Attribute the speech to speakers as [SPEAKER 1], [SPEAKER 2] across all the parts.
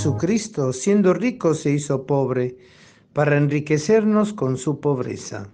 [SPEAKER 1] Jesucristo, siendo rico, se hizo pobre para enriquecernos con su pobreza.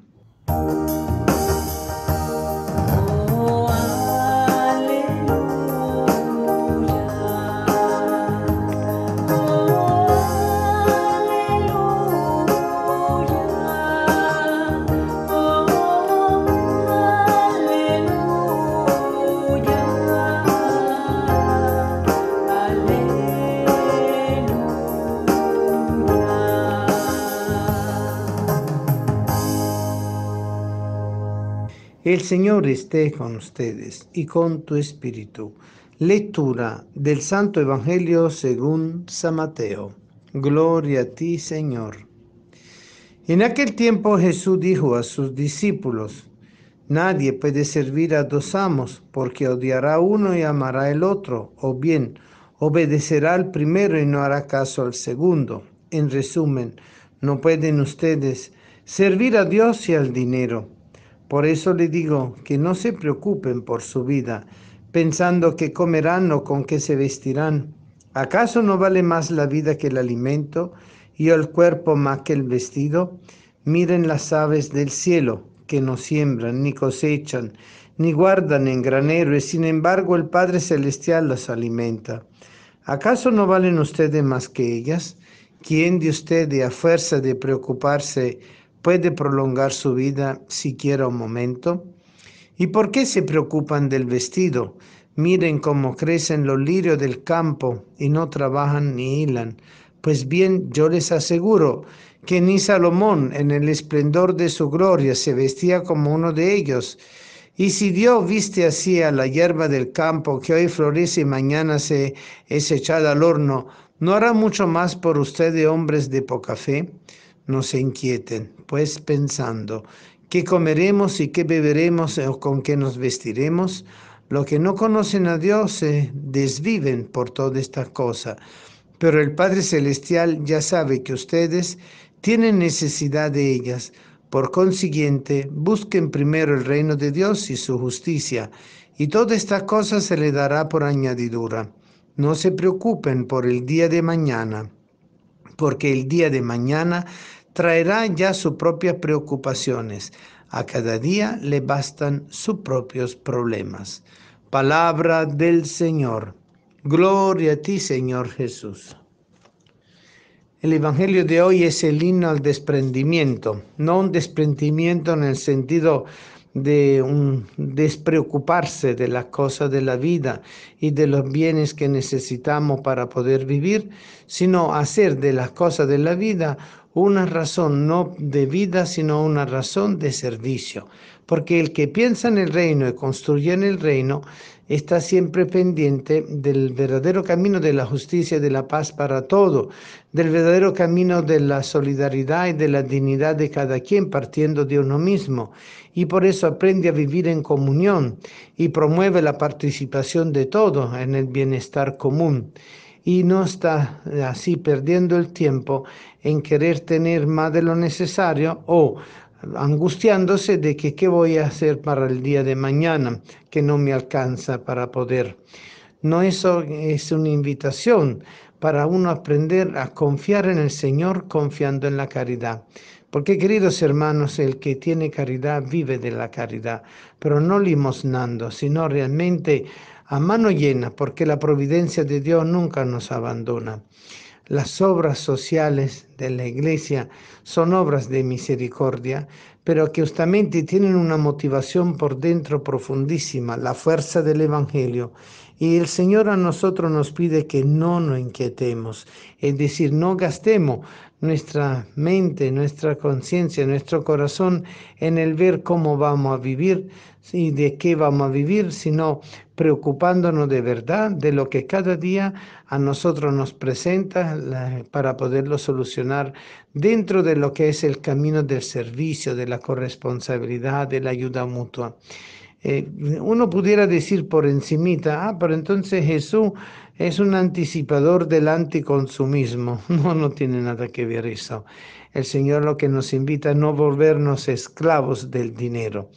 [SPEAKER 1] El Señor esté con ustedes y con tu espíritu. Lectura del Santo Evangelio según San Mateo. Gloria a ti, Señor. En aquel tiempo Jesús dijo a sus discípulos, Nadie puede servir a dos amos, porque odiará uno y amará el otro, o bien obedecerá al primero y no hará caso al segundo. En resumen, no pueden ustedes servir a Dios y al dinero. Por eso le digo que no se preocupen por su vida, pensando que comerán o con qué se vestirán. ¿Acaso no vale más la vida que el alimento y el cuerpo más que el vestido? Miren las aves del cielo, que no siembran, ni cosechan, ni guardan en granero, y sin embargo el Padre Celestial las alimenta. ¿Acaso no valen ustedes más que ellas? ¿Quién de ustedes, a fuerza de preocuparse, puede prolongar su vida siquiera un momento? ¿Y por qué se preocupan del vestido? Miren cómo crecen los lirios del campo y no trabajan ni hilan. Pues bien, yo les aseguro que ni Salomón en el esplendor de su gloria se vestía como uno de ellos. Y si Dios viste así a la hierba del campo que hoy florece y mañana se es echada al horno, ¿no hará mucho más por ustedes hombres de poca fe? no se inquieten, pues pensando, ¿qué comeremos y qué beberemos o con qué nos vestiremos? Los que no conocen a Dios se desviven por toda esta cosa. Pero el Padre Celestial ya sabe que ustedes tienen necesidad de ellas. Por consiguiente, busquen primero el reino de Dios y su justicia, y toda esta cosa se le dará por añadidura. No se preocupen por el día de mañana, porque el día de mañana traerá ya sus propias preocupaciones. A cada día le bastan sus propios problemas. Palabra del Señor. Gloria a ti, Señor Jesús. El Evangelio de hoy es el himno al desprendimiento, no un desprendimiento en el sentido de un despreocuparse de las cosas de la vida y de los bienes que necesitamos para poder vivir, sino hacer de las cosas de la vida una razón no de vida, sino una razón de servicio. Porque el que piensa en el reino y construye en el reino está siempre pendiente del verdadero camino de la justicia y de la paz para todo, del verdadero camino de la solidaridad y de la dignidad de cada quien partiendo de uno mismo. Y por eso aprende a vivir en comunión y promueve la participación de todos en el bienestar común y no está así perdiendo el tiempo en querer tener más de lo necesario o angustiándose de que qué voy a hacer para el día de mañana, que no me alcanza para poder. No, eso es una invitación para uno aprender a confiar en el Señor confiando en la caridad. Porque queridos hermanos, el que tiene caridad vive de la caridad, pero no limosnando, sino realmente a mano llena, porque la providencia de Dios nunca nos abandona. Las obras sociales de la Iglesia son obras de misericordia, pero que justamente tienen una motivación por dentro profundísima, la fuerza del Evangelio. Y el Señor a nosotros nos pide que no nos inquietemos, es decir, no gastemos nuestra mente, nuestra conciencia, nuestro corazón en el ver cómo vamos a vivir, ¿sí? de qué vamos a vivir, sino preocupándonos de verdad de lo que cada día a nosotros nos presenta para poderlo solucionar dentro de lo que es el camino del servicio, de la corresponsabilidad, de la ayuda mutua. Eh, uno pudiera decir por encimita, ah, pero entonces Jesús es un anticipador del anticonsumismo. No, no tiene nada que ver eso. El Señor lo que nos invita a no volvernos esclavos del dinero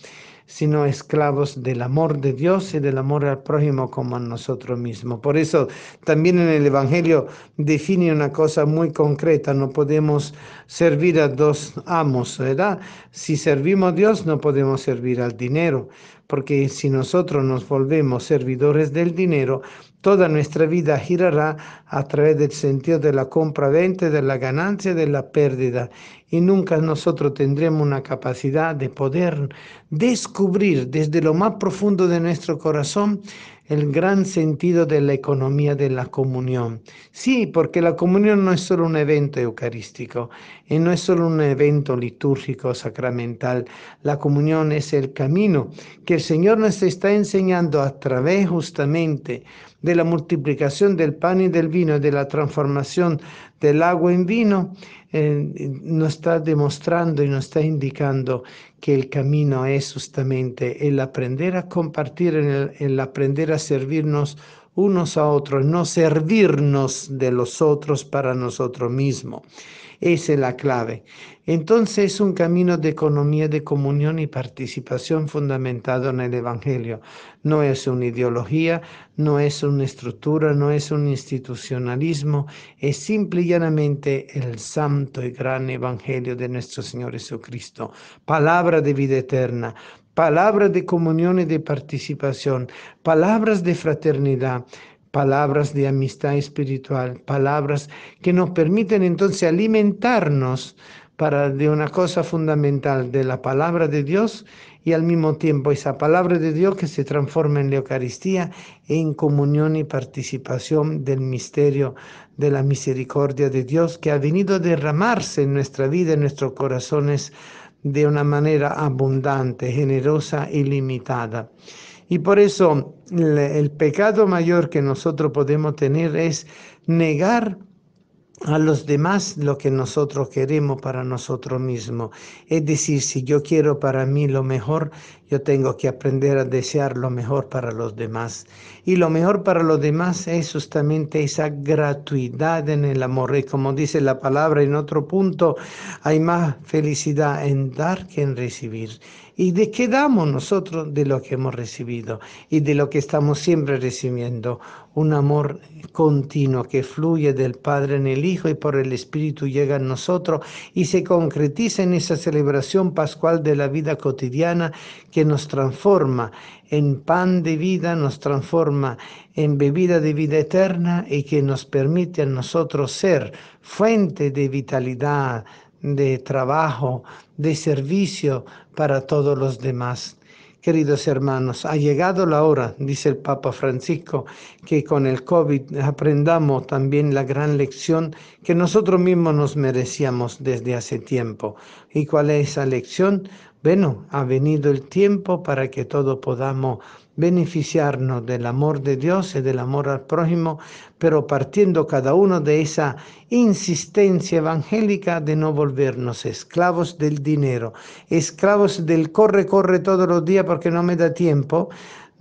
[SPEAKER 1] sino esclavos del amor de Dios y del amor al prójimo como a nosotros mismos. Por eso también en el Evangelio define una cosa muy concreta, no podemos servir a dos amos, ¿verdad? Si servimos a Dios no podemos servir al dinero, porque si nosotros nos volvemos servidores del dinero, toda nuestra vida girará a través del sentido de la compra-venta, de la ganancia, de la pérdida y nunca nosotros tendremos una capacidad de poder descubrir desde lo más profundo de nuestro corazón el gran sentido de la economía de la comunión. Sí, porque la comunión no es solo un evento eucarístico y no es solo un evento litúrgico sacramental. La comunión es el camino que el Señor nos está enseñando a través justamente de la multiplicación del pan y del vino, y de la transformación del agua en vino no nos está demostrando y no está indicando que el camino es justamente el aprender a compartir, el aprender a servirnos unos a otros, no servirnos de los otros para nosotros mismos. Esa es la clave. Entonces es un camino de economía, de comunión y participación fundamentado en el Evangelio. No es una ideología, no es una estructura, no es un institucionalismo, es simple y llanamente el santo y gran Evangelio de nuestro Señor Jesucristo. Palabra de vida eterna, palabras de comunión y de participación, palabras de fraternidad, palabras de amistad espiritual, palabras que nos permiten entonces alimentarnos para de una cosa fundamental, de la palabra de Dios y al mismo tiempo esa palabra de Dios que se transforma en la Eucaristía, en comunión y participación del misterio de la misericordia de Dios que ha venido a derramarse en nuestra vida, en nuestros corazones de una manera abundante, generosa y limitada. Y por eso el, pecado mayor que nosotros podemos tener es negar a los demás lo que nosotros queremos para nosotros mismos. Es decir, si yo quiero para mí lo mejor, yo tengo que aprender a desear lo mejor para los demás. Y lo mejor para los demás es justamente esa gratuidad en el amor. Y como dice la palabra en otro punto, hay más felicidad en dar que en recibir. ¿Y de qué damos nosotros de lo que hemos recibido y de lo que estamos siempre recibiendo? Un amor continuo que fluye del Padre en el Hijo y por el Espíritu llega a nosotros y se concretiza en esa celebración pascual de la vida cotidiana que que nos transforma en pan de vida, nos transforma en bebida de vida eterna y que nos permite a nosotros ser fuente de vitalidad, de trabajo, de servicio para todos los demás. Queridos hermanos, ha llegado la hora, dice el Papa Francisco, que con el COVID aprendamos también la gran lección que nosotros mismos nos merecíamos desde hace tiempo. ¿Y cuál es esa lección? Bueno, ha venido el tiempo para que todos podamos beneficiarnos del amor de Dios y del amor al prójimo, pero partiendo cada uno de esa insistencia evangélica de no volvernos esclavos del dinero, esclavos del corre, corre todos los días porque no me da tiempo,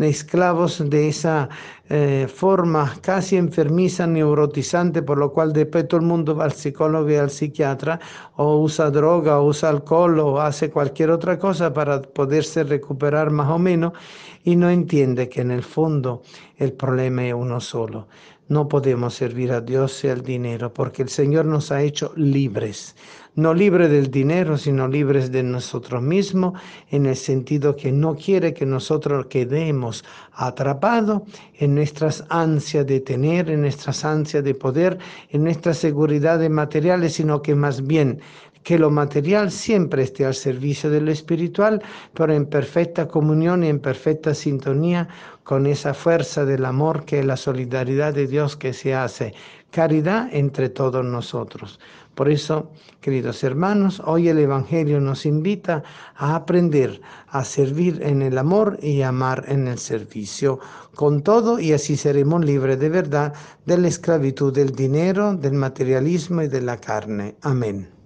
[SPEAKER 1] esclavos de esa eh, forma casi enfermiza, neurotizante, por lo cual después todo el mundo va al psicólogo y al psiquiatra, o usa droga, o usa alcohol, o hace cualquier otra cosa para poderse recuperar más o menos, y no entiende que en el fondo el problema es uno solo. No podemos servir a Dios y al dinero, porque el Señor nos ha hecho libres no libre del dinero, sino libres de nosotros mismos, en el sentido que no quiere que nosotros quedemos atrapados en nuestras ansias de tener, en nuestras ansias de poder, en nuestras seguridades materiales, sino que más bien que lo material siempre esté al servicio de lo espiritual, pero en perfecta comunión y en perfecta sintonía con esa fuerza del amor que es la solidaridad de Dios que se hace caridad entre todos nosotros. Por eso, queridos hermanos, hoy el Evangelio nos invita a aprender a servir en el amor y amar en el servicio, con todo y así seremos libres de verdad de la esclavitud del dinero, del materialismo y de la carne. Amén.